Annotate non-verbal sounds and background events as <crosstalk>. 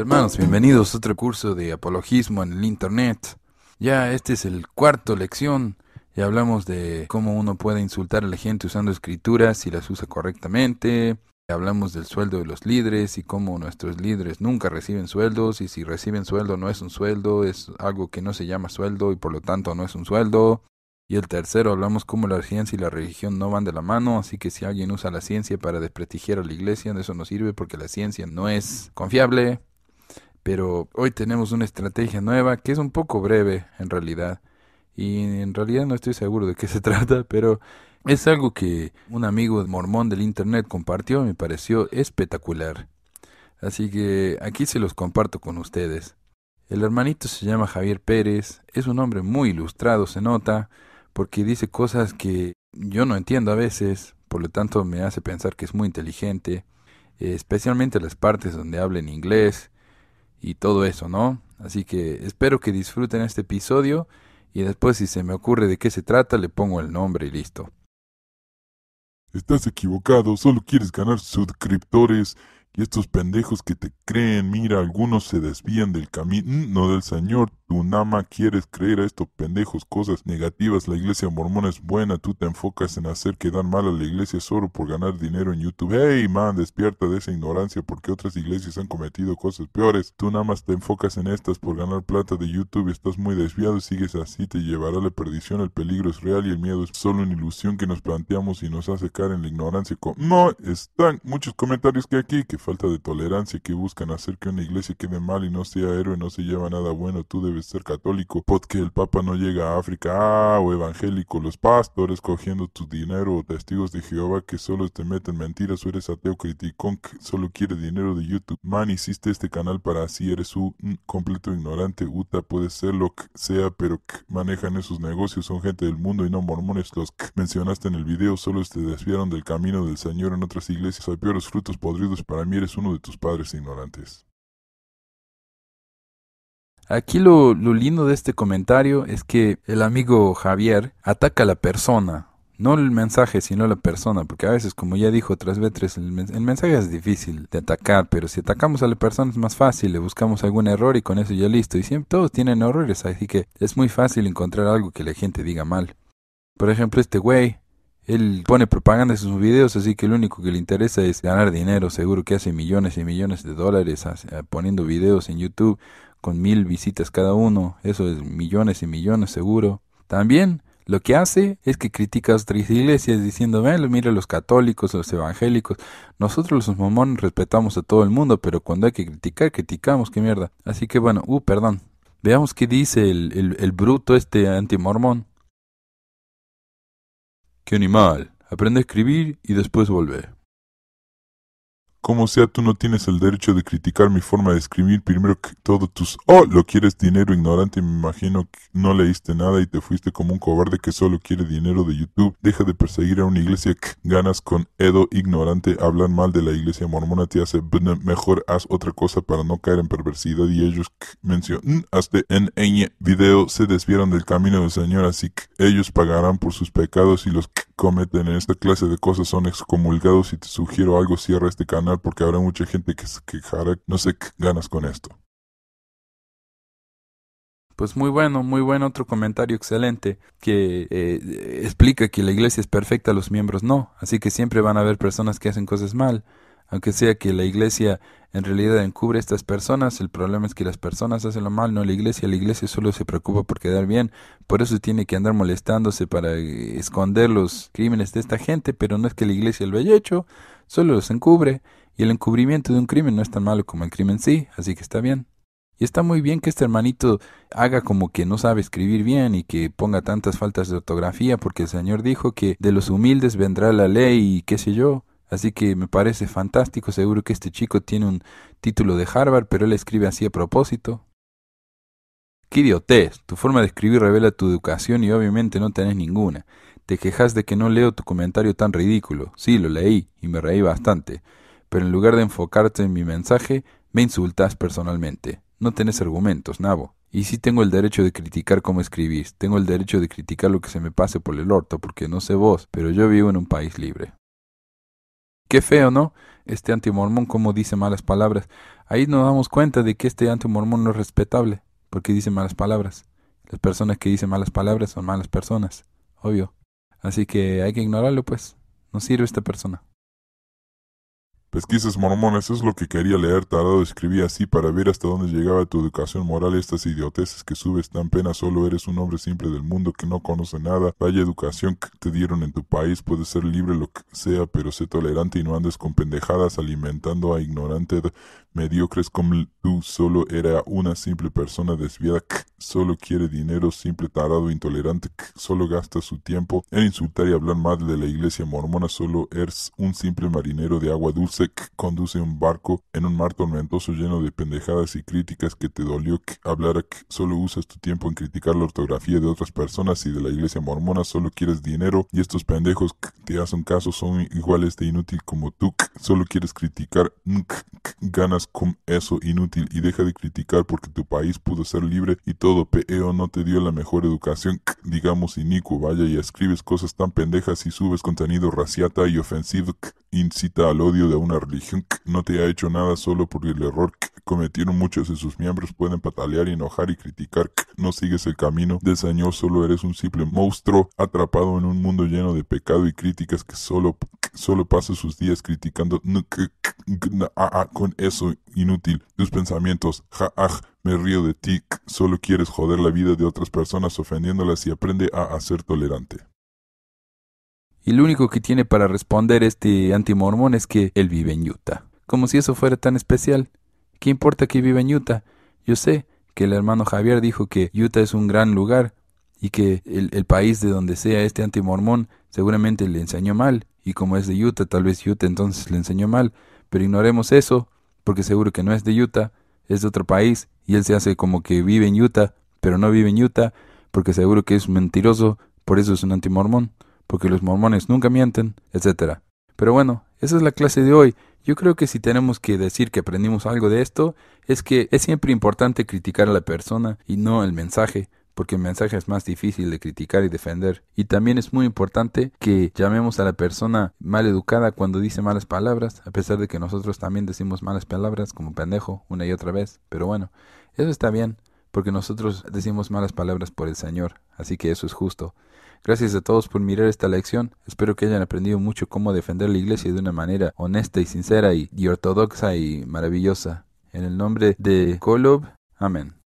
hermanos? Bienvenidos a otro curso de apologismo en el Internet. Ya este es el cuarto lección. y hablamos de cómo uno puede insultar a la gente usando escrituras si las usa correctamente. hablamos del sueldo de los líderes y cómo nuestros líderes nunca reciben sueldos y si reciben sueldo no es un sueldo, es algo que no se llama sueldo y por lo tanto no es un sueldo. Y el tercero, hablamos cómo la ciencia y la religión no van de la mano, así que si alguien usa la ciencia para desprestigiar a la iglesia, eso no sirve porque la ciencia no es confiable pero hoy tenemos una estrategia nueva que es un poco breve en realidad y en realidad no estoy seguro de qué se <laughs> trata, pero es algo que un amigo mormón del internet compartió y me pareció espectacular. Así que aquí se los comparto con ustedes. El hermanito se llama Javier Pérez, es un hombre muy ilustrado, se nota, porque dice cosas que yo no entiendo a veces, por lo tanto me hace pensar que es muy inteligente, especialmente las partes donde habla en inglés, y todo eso, ¿no? Así que espero que disfruten este episodio y después si se me ocurre de qué se trata le pongo el nombre y listo. Estás equivocado, solo quieres ganar suscriptores y estos pendejos que te creen, mira, algunos se desvían del camino mm, no del Señor, Tú nada más quieres creer a estos pendejos cosas negativas. La iglesia mormona es buena. Tú te enfocas en hacer quedar mal a la iglesia solo por ganar dinero en YouTube. Hey, man, despierta de esa ignorancia porque otras iglesias han cometido cosas peores. Tú nada más te enfocas en estas por ganar plata de YouTube. Estás muy desviado. Sigues así, te llevará a la perdición. El peligro es real y el miedo es solo una ilusión que nos planteamos y nos hace caer en la ignorancia. No, están muchos comentarios que aquí, que falta de tolerancia, que buscan hacer que una iglesia quede mal y no sea héroe, no se lleva nada bueno. Tú ser católico, porque el Papa no llega a África, ah, o evangélico, los pastores cogiendo tu dinero, o testigos de Jehová que solo te meten mentiras, o eres ateo criticón que solo quiere dinero de YouTube. Man, hiciste este canal para así, eres un completo ignorante, Uta puede ser lo que sea, pero que manejan esos negocios, son gente del mundo y no mormones, los que mencionaste en el video solo te desviaron del camino del Señor en otras iglesias, hay peores frutos podridos, para mí eres uno de tus padres ignorantes. Aquí lo, lindo de este comentario es que el amigo Javier ataca a la persona, no el mensaje, sino la persona, porque a veces, como ya dijo otras veces, el, mensaje es difícil de atacar, pero si atacamos a la persona es más fácil, le buscamos algún error y con eso ya listo. Y siempre todos tienen errores, así que es muy fácil encontrar algo que la gente diga mal. Por ejemplo, este güey, él pone propaganda en sus videos, así que lo único que le interesa es ganar dinero, seguro que hace millones y millones de dólares poniendo videos en YouTube, con mil visitas cada uno, eso es millones y millones seguro. También lo que hace es que critica a otras iglesias diciendo, bueno, mira los católicos, los evangélicos, nosotros los mormones respetamos a todo el mundo, pero cuando hay que criticar, criticamos, qué mierda. Así que bueno, uh, perdón. Veamos qué dice el, el bruto este antimormón. Qué animal. Aprende a escribir y después volver. Como sea, tú no tienes el derecho de criticar mi forma de escribir. Primero que todo, tus oh, lo quieres dinero ignorante. Me imagino que no leíste nada y te fuiste como un cobarde que solo quiere dinero de YouTube. Deja de perseguir a una iglesia que ganas con Edo ignorante. Hablan mal de la iglesia mormona, te hace mejor haz otra cosa para no caer en perversidad. Y ellos que mencionan hasta en ñ video se desvieron del camino del Señor, así que ellos pagarán por sus pecados y los que cometen en esta clase de cosas son excomulgados y te sugiero algo cierra este canal porque habrá mucha gente que se quejará. No sé qué ganas con esto. Pues muy bueno, muy bueno otro comentario excelente que eh, explica que la iglesia es perfecta, los miembros no, así que siempre van a haber personas que hacen cosas mal. Aunque sea que la iglesia en realidad encubre a estas personas, el problema es que las personas hacen lo mal, no la iglesia. La iglesia solo se preocupa por quedar bien, por eso tiene que andar molestándose para eh, esconder los crímenes de esta gente, pero no es que la iglesia lo haya hecho, solo los encubre. Y el encubrimiento de un crimen no es tan malo como el crimen sí, así que está bien. Y está muy bien que este hermanito haga como que no sabe escribir bien y que ponga tantas faltas de ortografía porque el Señor dijo que de los humildes vendrá la ley y qué sé yo. Así que me parece fantástico, seguro que este chico tiene un título de Harvard, pero él escribe así a propósito. ¡Qué idiotez! Tu forma de escribir revela tu educación y obviamente no tenés ninguna. Te quejas de que no leo tu comentario tan ridículo. Sí, lo leí y me reí bastante. Pero en lugar de enfocarte en mi mensaje, me insultas personalmente. No tenés argumentos, nabo. Y sí tengo el derecho de criticar cómo escribís, tengo el derecho de criticar lo que se me pase por el orto, porque no sé vos, pero yo vivo en un país libre. Qué feo, ¿no? Este mormón, como dice malas palabras. Ahí nos damos cuenta de que este antimormón no es respetable, porque dice malas palabras. Las personas que dicen malas palabras son malas personas, obvio. Así que hay que ignorarlo, pues. No sirve esta persona. Pesquisas mormonas es lo que quería leer. Tardado escribí así para ver hasta dónde llegaba tu educación moral. Estas idioteces que subes tan pena. Solo eres un hombre simple del mundo que no conoce nada. Vaya educación que te dieron en tu país. Puedes ser libre lo que sea, pero sé tolerante y no andes con pendejadas alimentando a ignorante mediocres como tú solo era una simple persona desviada solo quiere dinero, simple tarado intolerante solo gasta su tiempo en insultar y hablar mal de la iglesia mormona, solo eres un simple marinero de agua dulce que conduce un barco en un mar tormentoso lleno de pendejadas y críticas que te dolió que solo usas tu tiempo en criticar la ortografía de otras personas y de la iglesia mormona, solo quieres dinero y estos pendejos que te hacen caso son iguales de inútil como tú solo quieres criticar ganas con eso inútil y deja de criticar porque tu país pudo ser libre y todo peo no te dio la mejor educación, digamos inicuo, vaya y escribes cosas tan pendejas y subes contenido raciata y ofensivo, incita al odio de una religión, no te ha hecho nada solo por el error que cometieron muchos de sus miembros, pueden patalear, y enojar y criticar, no sigues el camino del Señor, solo eres un simple monstruo atrapado en un mundo lleno de pecado y críticas que solo, solo pasa sus días criticando con eso inútil. Tus pensamientos, ja, aj, me río de ti. Solo quieres joder la vida de otras personas ofendiéndolas y aprende a, ser tolerante. Y lo único que tiene para responder este antimormón es que él vive en Utah. Como si eso fuera tan especial. ¿Qué importa que vive en Utah? Yo sé que el hermano Javier dijo que Utah es un gran lugar y que el, el país de donde sea este antimormón seguramente le enseñó mal y como es de Utah, tal vez Utah entonces le enseñó mal, pero ignoremos eso porque seguro que no es de Utah, es de otro país, y él se hace como que vive en Utah, pero no vive en Utah, porque seguro que es mentiroso, por eso es un antimormón, porque los mormones nunca mienten, etc. Pero bueno, esa es la clase de hoy. Yo creo que si tenemos que decir que aprendimos algo de esto, es que es siempre importante criticar a la persona y no el mensaje, porque el mensaje es más difícil de criticar y defender. Y también es muy importante que llamemos a la persona mal educada cuando dice malas palabras, a pesar de que nosotros también decimos malas palabras como pendejo una y otra vez. Pero bueno, eso está bien, porque nosotros decimos malas palabras por el Señor, así que eso es justo. Gracias a todos por mirar esta lección. Espero que hayan aprendido mucho cómo defender la iglesia de una manera honesta y sincera y, y ortodoxa y maravillosa. En el nombre de Kolob, amén.